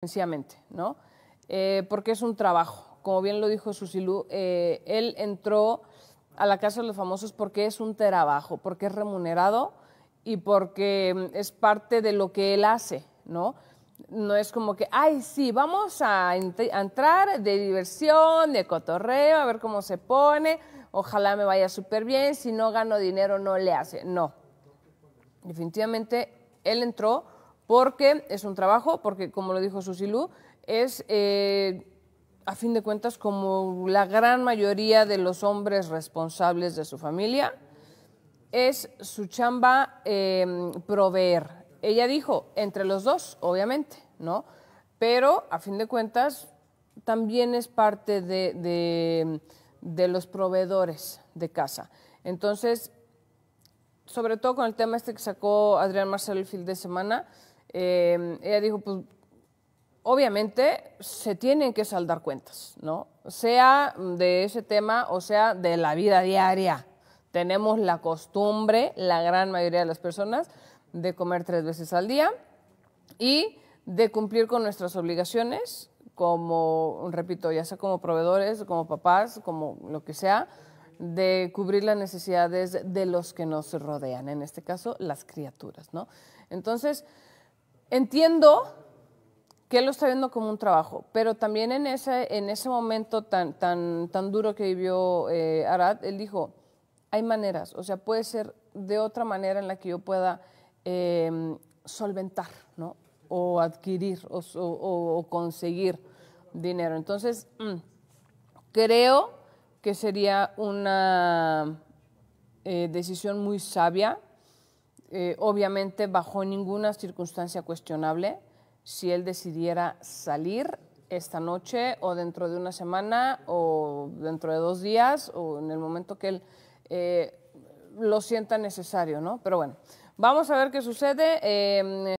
sencillamente, ¿no? Eh, porque es un trabajo. Como bien lo dijo Susilú, eh, él entró a la Casa de los Famosos porque es un trabajo, porque es remunerado y porque mm, es parte de lo que él hace, ¿no? No es como que, ay, sí, vamos a, a entrar de diversión, de cotorreo, a ver cómo se pone, ojalá me vaya súper bien, si no gano dinero no le hace. No. Definitivamente él entró porque es un trabajo, porque como lo dijo Susilu, es eh, a fin de cuentas como la gran mayoría de los hombres responsables de su familia, es su chamba eh, proveer. Ella dijo, entre los dos, obviamente, ¿no? Pero a fin de cuentas también es parte de, de los proveedores de casa. Entonces, sobre todo con el tema este que sacó Adrián Marcelo el fin de semana, Em, ella dijo, pues obviamente se tienen que saldar cuentas, ¿no? Sea de ese tema o sea de la vida diaria. Tenemos la costumbre, la gran mayoría de las personas, de comer tres veces al día y de cumplir con nuestras obligaciones, como, repito, ya sea como proveedores, como papás, como lo que sea, de cubrir las necesidades de los que nos rodean, en este caso las criaturas, ¿no? Entonces, Entiendo que él lo está viendo como un trabajo, pero también en ese, momento tan, duro que vivió eh, Arad, él dijo, hay maneras, o sea, puede ser de otra manera en la que yo pueda em, solventar, ¿no? O adquirir o, conseguir dinero. Entonces, mm, creo que sería una eh, decisión muy sabia eh, obviamente bajo ninguna circunstancia cuestionable, si él decidiera salir esta noche o dentro de una semana o dentro de dos días o en el momento que él eh, lo sienta necesario, ¿no? Pero bueno, vamos a ver qué sucede. Eh,